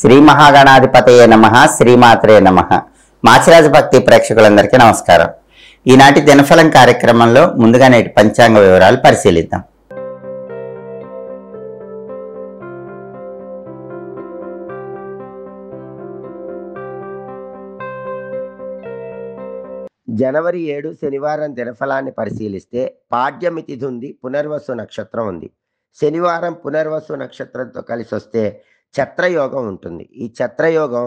శ్రీ మహాగణాధిపతయే నమ శ్రీమాత్రయ నమ మాచిరాజ భక్తి ప్రేక్షకులందరికీ నమస్కారం ఈనాటి దినఫలం కార్యక్రమంలో ముందుగా నేటి పంచాంగ వివరాలు పరిశీలిద్దాం జనవరి ఏడు శనివారం దినఫలాన్ని పరిశీలిస్తే ఉంది పునర్వసు నక్షత్రం ఉంది శనివారం పునర్వసు నక్షత్రంతో కలిసి వస్తే ఛత్రయోగం ఉంటుంది ఈ ఛత్రయోగం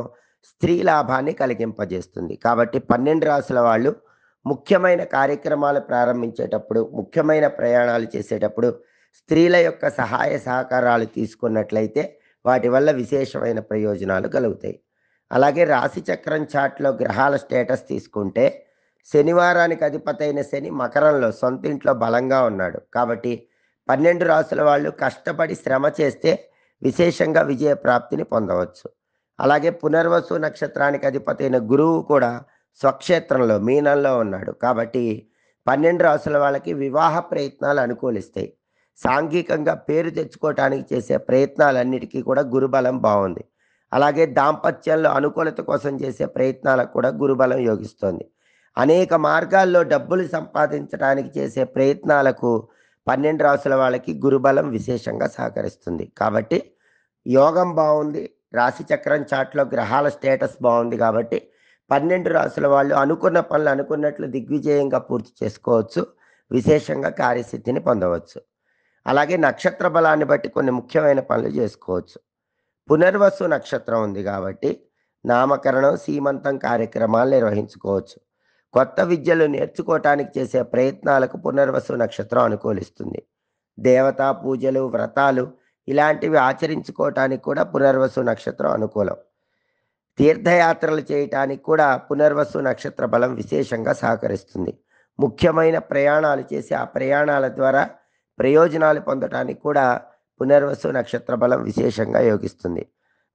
స్త్రీ లాభాన్ని కలిగింపజేస్తుంది కాబట్టి పన్నెండు రాసుల వాళ్ళు ముఖ్యమైన కార్యక్రమాలు ప్రారంభించేటప్పుడు ముఖ్యమైన ప్రయాణాలు చేసేటప్పుడు స్త్రీల యొక్క సహాయ సహకారాలు తీసుకున్నట్లయితే వాటి వల్ల విశేషమైన ప్రయోజనాలు కలుగుతాయి అలాగే రాశి చక్రం చాట్లో గ్రహాల స్టేటస్ తీసుకుంటే శనివారానికి అధిపతైన శని మకరంలో సొంత ఇంట్లో బలంగా ఉన్నాడు కాబట్టి పన్నెండు రాసుల వాళ్ళు కష్టపడి శ్రమ చేస్తే విశేషంగా విజయ ప్రాప్తిని పొందవచ్చు అలాగే పునర్వసు నక్షత్రానికి అధిపతి అయిన గురువు కూడా స్వక్షేత్రంలో మీనంలో ఉన్నాడు కాబట్టి పన్నెండు రాసుల వాళ్ళకి వివాహ ప్రయత్నాలు అనుకూలిస్తాయి సాంఘికంగా పేరు తెచ్చుకోవటానికి చేసే ప్రయత్నాలన్నిటికీ కూడా గురుబలం బాగుంది అలాగే దాంపత్యంలో అనుకూలత కోసం చేసే ప్రయత్నాలకు కూడా గురుబలం యోగిస్తోంది అనేక మార్గాల్లో డబ్బులు సంపాదించడానికి చేసే ప్రయత్నాలకు పన్నెండు రాసుల వాళ్ళకి గురుబలం విశేషంగా సహకరిస్తుంది కాబట్టి యోగం బాగుంది రాశి చక్రం చాట్లో గ్రహాల స్టేటస్ బాగుంది కాబట్టి పన్నెండు రాసుల వాళ్ళు అనుకున్న పనులు అనుకున్నట్లు దిగ్విజయంగా పూర్తి చేసుకోవచ్చు విశేషంగా కార్యసిద్ధిని పొందవచ్చు అలాగే నక్షత్ర బలాన్ని బట్టి కొన్ని ముఖ్యమైన పనులు చేసుకోవచ్చు పునర్వసు నక్షత్రం ఉంది కాబట్టి నామకరణం సీమంతం కార్యక్రమాలు నిర్వహించుకోవచ్చు కొత్త విద్యలు నేర్చుకోవటానికి చేసే ప్రయత్నాలకు పునర్వసు నక్షత్రం అనుకూలిస్తుంది దేవతా పూజలు వ్రతాలు ఇలాంటివి ఆచరించుకోవటానికి కూడా పునర్వసు నక్షత్రం అనుకూలం తీర్థయాత్రలు చేయటానికి కూడా పునర్వసు నక్షత్ర బలం విశేషంగా సహకరిస్తుంది ముఖ్యమైన ప్రయాణాలు చేసి ఆ ప్రయాణాల ద్వారా ప్రయోజనాలు పొందటానికి కూడా పునర్వసు నక్షత్ర బలం విశేషంగా యోగిస్తుంది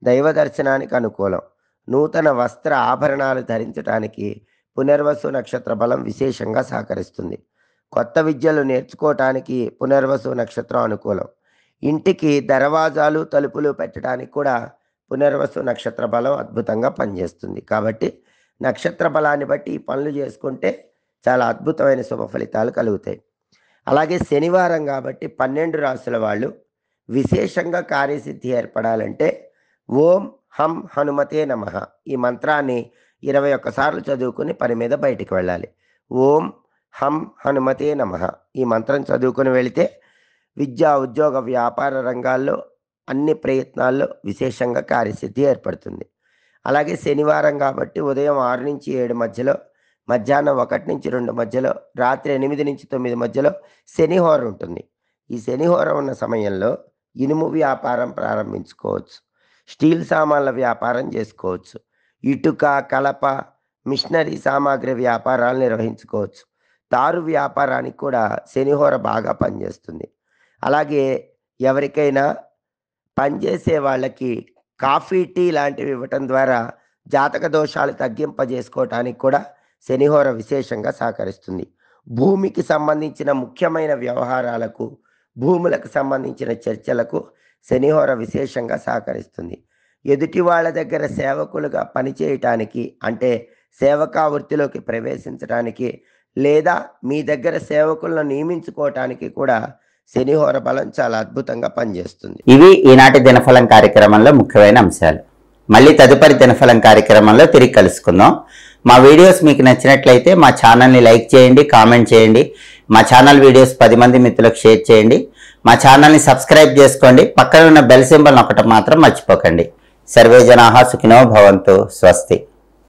దైవ దర్శనానికి అనుకూలం నూతన వస్త్ర ఆభరణాలు ధరించడానికి పునర్వసు నక్షత్ర బలం విశేషంగా సహకరిస్తుంది కొత్త విద్యలు నేర్చుకోవటానికి పునర్వసు నక్షత్రం అనుకూలం ఇంటికి దరవాజాలు తలుపులు పెట్టడానికి కూడా పునర్వసు నక్షత్ర బలం అద్భుతంగా పనిచేస్తుంది కాబట్టి నక్షత్ర బలాన్ని బట్టి ఈ పనులు చేసుకుంటే చాలా అద్భుతమైన శుభ ఫలితాలు కలుగుతాయి అలాగే శనివారం కాబట్టి పన్నెండు రాసుల వాళ్ళు విశేషంగా కార్యసిద్ధి ఏర్పడాలంటే ఓం హం హనుమతే నమ ఈ మంత్రాన్ని ఇరవై ఒక్కసార్లు చదువుకుని పని మీద బయటికి వెళ్ళాలి ఓం హం హనుమతే నమ ఈ మంత్రం చదువుకుని వెళితే విద్యా ఉద్యోగ వ్యాపార రంగాల్లో అన్ని ప్రయత్నాల్లో విశేషంగా కార్యసిద్ధి ఏర్పడుతుంది అలాగే శనివారం కాబట్టి ఉదయం ఆరు నుంచి ఏడు మధ్యలో మధ్యాహ్నం ఒకటి నుంచి రెండు మధ్యలో రాత్రి ఎనిమిది నుంచి తొమ్మిది మధ్యలో శనిహోరం ఉంటుంది ఈ శనిహోరం ఉన్న సమయంలో ఇనుము వ్యాపారం ప్రారంభించుకోవచ్చు స్టీల్ సామాన్ల వ్యాపారం చేసుకోవచ్చు ఇటుక కలప మిషనరీ సామాగ్రి వ్యాపారాలు నిర్వహించుకోవచ్చు తారు వ్యాపారానికి కూడా శనిహోర బాగా పనిచేస్తుంది అలాగే ఎవరికైనా పనిచేసే వాళ్ళకి కాఫీ టీ లాంటివి ఇవ్వటం ద్వారా జాతక దోషాలు తగ్గింపజేసుకోవటానికి కూడా శనిహోర విశేషంగా సహకరిస్తుంది భూమికి సంబంధించిన ముఖ్యమైన వ్యవహారాలకు భూములకు సంబంధించిన చర్చలకు శనిహోర విశేషంగా సహకరిస్తుంది ఎదుటి వాళ్ళ దగ్గర సేవకులుగా పనిచేయటానికి అంటే సేవకా వృత్తిలోకి ప్రవేశించడానికి లేదా మీ దగ్గర సేవకులను నియమించుకోవటానికి కూడా శని బలం చాలా అద్భుతంగా పనిచేస్తుంది ఇవి ఈనాటి దినఫలం కార్యక్రమంలో ముఖ్యమైన అంశాలు మళ్ళీ తదుపరి దినఫలం కార్యక్రమంలో తిరిగి కలుసుకుందాం మా వీడియోస్ మీకు నచ్చినట్లయితే మా ఛానల్ని లైక్ చేయండి కామెంట్ చేయండి మా ఛానల్ వీడియోస్ పది మంది మిత్రులకు షేర్ చేయండి మా ఛానల్ని సబ్స్క్రైబ్ చేసుకోండి పక్కన ఉన్న బెల్ సింబల్ ఒకటి మాత్రం మర్చిపోకండి సర్వే జనా సుఖినో భవంతు స్వస్తి